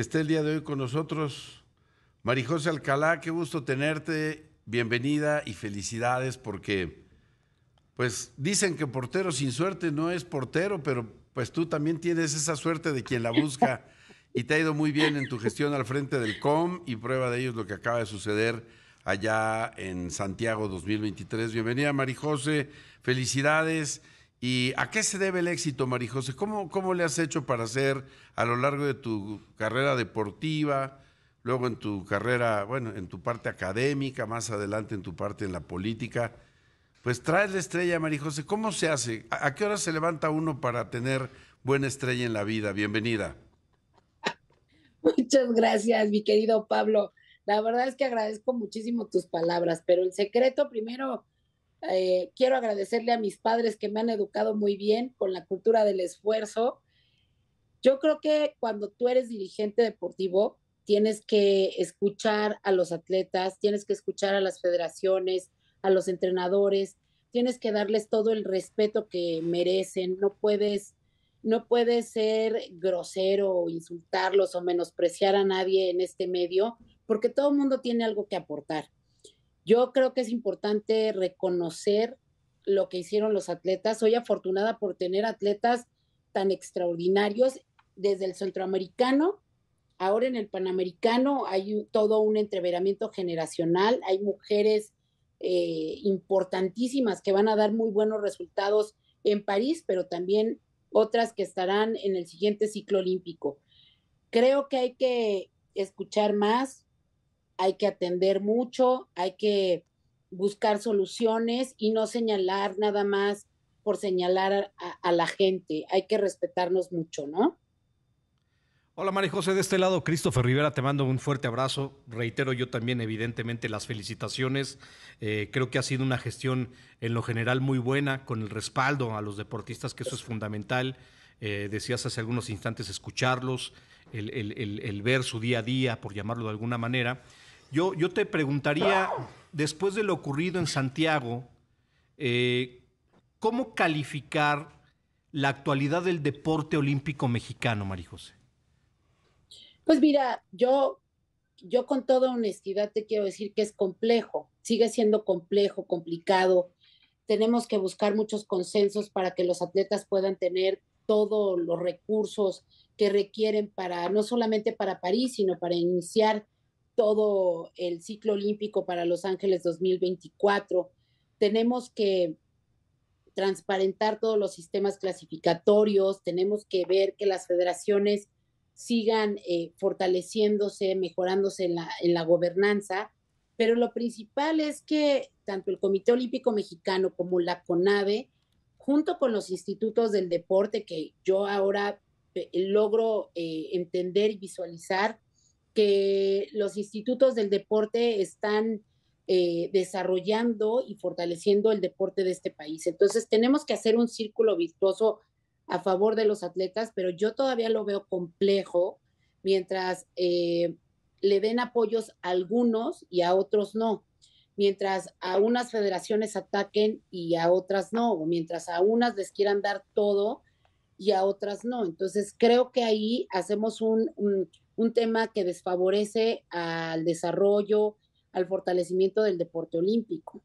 Está el día de hoy con nosotros Marijose Alcalá, qué gusto tenerte, bienvenida y felicidades porque pues dicen que portero sin suerte no es portero, pero pues tú también tienes esa suerte de quien la busca y te ha ido muy bien en tu gestión al frente del COM y prueba de ello es lo que acaba de suceder allá en Santiago 2023. Bienvenida Marijose, felicidades ¿Y a qué se debe el éxito, Marijose? ¿Cómo, ¿Cómo le has hecho para ser a lo largo de tu carrera deportiva, luego en tu carrera, bueno, en tu parte académica, más adelante en tu parte en la política? Pues trae la estrella, Marijose. ¿Cómo se hace? ¿A qué hora se levanta uno para tener buena estrella en la vida? Bienvenida. Muchas gracias, mi querido Pablo. La verdad es que agradezco muchísimo tus palabras, pero el secreto primero eh, quiero agradecerle a mis padres que me han educado muy bien con la cultura del esfuerzo. Yo creo que cuando tú eres dirigente deportivo, tienes que escuchar a los atletas, tienes que escuchar a las federaciones, a los entrenadores, tienes que darles todo el respeto que merecen, no puedes no puedes ser grosero o insultarlos o menospreciar a nadie en este medio, porque todo el mundo tiene algo que aportar. Yo creo que es importante reconocer lo que hicieron los atletas. Soy afortunada por tener atletas tan extraordinarios desde el centroamericano. Ahora en el panamericano hay todo un entreveramiento generacional, hay mujeres eh, importantísimas que van a dar muy buenos resultados en París, pero también otras que estarán en el siguiente ciclo olímpico. Creo que hay que escuchar más, hay que atender mucho, hay que buscar soluciones y no señalar nada más por señalar a, la gente. Hay que respetarnos mucho, ¿no? Hola María José, de este lado Christopher Rivera, te mando un fuerte abrazo. Reitero yo también evidentemente las felicitaciones. Eh, creo que ha sido una gestión en lo general muy buena, con el respaldo a los deportistas, que eso es fundamental. Eh, decías hace algunos instantes escucharlos, el, ver su día a día, por llamarlo de alguna manera. Yo, te preguntaría, después de lo ocurrido en Santiago, eh, ¿cómo calificar la actualidad del deporte olímpico mexicano, María José? Pues mira, yo, yo con toda honestidad te quiero decir que es complejo, sigue siendo complejo, complicado. Tenemos que buscar muchos consensos para que los atletas puedan tener todos los recursos que requieren para, no solamente para París, sino para iniciar todo el ciclo olímpico para Los Ángeles 2024. Tenemos que transparentar todos los sistemas clasificatorios, tenemos que ver que las federaciones sigan eh, fortaleciéndose, mejorándose en la, gobernanza, pero lo principal es que tanto el Comité Olímpico Mexicano como la CONAVE, junto con los institutos del deporte que yo ahora eh, logro eh, entender y visualizar, que los institutos del deporte están eh, desarrollando y fortaleciendo el deporte de este país. Entonces tenemos que hacer un círculo virtuoso a favor de los atletas, pero yo todavía lo veo complejo mientras eh, le den apoyos a algunos y a otros no, mientras a unas federaciones ataquen y a otras no, o mientras a unas les quieran dar todo y a otras no. Entonces creo que ahí hacemos un un tema que desfavorece al desarrollo, al fortalecimiento del deporte olímpico.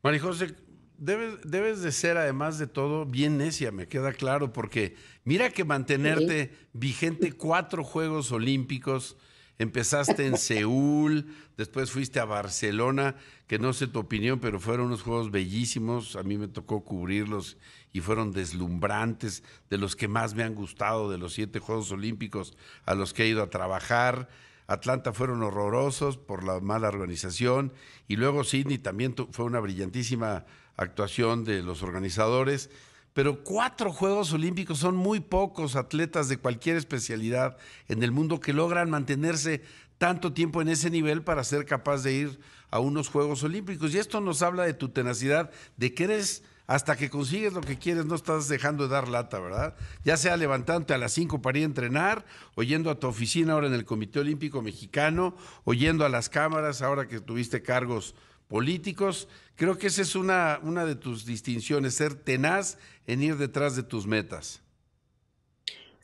Marijose, debes, debes de ser además de todo bien necia, me queda claro, porque mira que mantenerte vigente cuatro Juegos Olímpicos Empezaste en Seúl, después fuiste a Barcelona, que no sé tu opinión, pero fueron unos juegos bellísimos. A mí me tocó cubrirlos y fueron deslumbrantes, de los que más me han gustado, de los siete Juegos Olímpicos a los que he ido a trabajar. Atlanta fueron horrorosos por la mala organización y luego Sydney también fue una brillantísima actuación de los organizadores pero cuatro Juegos Olímpicos son muy pocos atletas de cualquier especialidad en el mundo que logran mantenerse tanto tiempo en ese nivel para ser capaz de ir a unos Juegos Olímpicos. Y esto nos habla de tu tenacidad, de que eres hasta que consigues lo que quieres, no estás dejando de dar lata, ¿verdad? Ya sea levantándote a las 5 para ir a entrenar, oyendo a tu oficina ahora en el Comité Olímpico Mexicano, oyendo a las cámaras ahora que tuviste cargos políticos. Creo que esa es una, una de tus distinciones, ser tenaz en ir detrás de tus metas.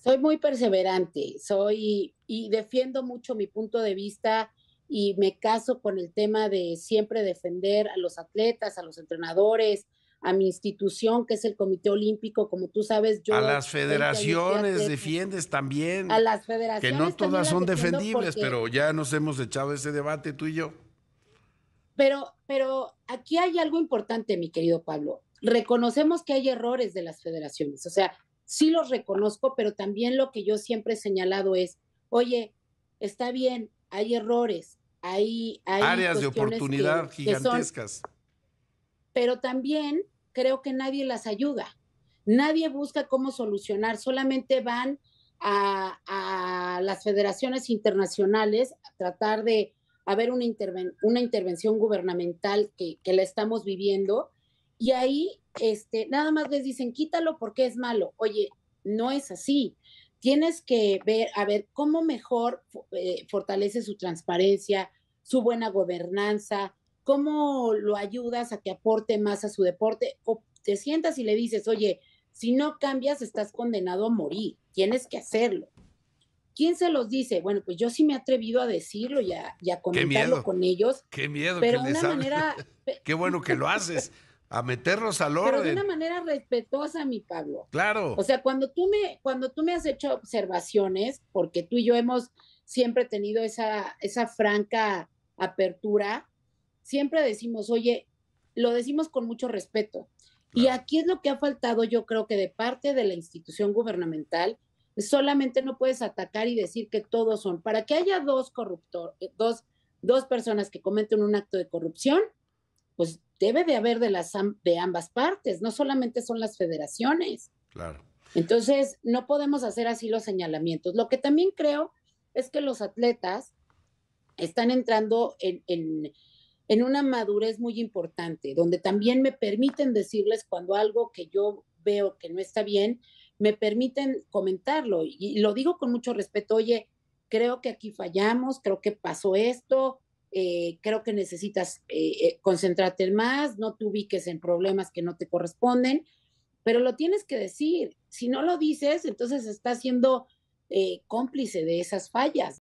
Soy muy perseverante, soy y defiendo mucho mi punto de vista y me caso con el tema de siempre defender a los atletas, a los entrenadores, a mi institución que es el Comité Olímpico, como tú sabes, yo a las federaciones defiendes también. A las federaciones que no todas son defendibles, pero ya nos hemos echado ese debate tú y yo. Pero, pero aquí hay algo importante, mi querido Pablo. Reconocemos que hay errores de las federaciones, o sea, sí los reconozco, pero también lo que yo siempre he señalado es, oye, está bien, hay errores, hay, áreas de oportunidad gigantescas. pero también creo que nadie las ayuda. Nadie busca cómo solucionar, solamente van a las federaciones internacionales a tratar de haber una, una intervención gubernamental que, la estamos viviendo y ahí este, nada más les dicen quítalo porque es malo. Oye, no es así. Tienes que ver, a ver, cómo mejor eh, fortalece su transparencia, su buena gobernanza, cómo lo ayudas a que aporte más a su deporte o te sientas y le dices, oye, si no cambias, estás condenado a morir, tienes que hacerlo. ¿Quién se los dice? Bueno, pues yo sí me he atrevido a decirlo y a, comentarlo con ellos. Qué miedo, pero de una manera. qué bueno que lo haces, a meterlos al orden. Pero de una manera respetuosa, mi Pablo. Claro. O sea, cuando tú me, cuando tú me has hecho observaciones, porque tú y yo hemos siempre tenido esa, esa franca apertura, siempre decimos, oye, lo decimos con mucho respeto. Y aquí es lo que ha faltado, yo creo que de parte de la institución gubernamental solamente no puedes atacar y decir que todos son. Para que haya eh, dos dos, personas que cometen un acto de corrupción, pues debe de haber de, las, de ambas partes, no solamente son las federaciones. Claro. Entonces, no podemos hacer así los señalamientos. Lo que también creo es que los atletas están entrando en, en una madurez muy importante, donde también me permiten decirles cuando algo que yo veo que no está bien, me permiten comentarlo y, lo digo con mucho respeto, oye, creo que aquí fallamos, creo que pasó esto, eh, creo que necesitas eh, eh, concentrarte más, no te ubiques en problemas que no te corresponden, pero lo tienes que decir. Si no lo dices, entonces estás siendo cómplice de esas fallas.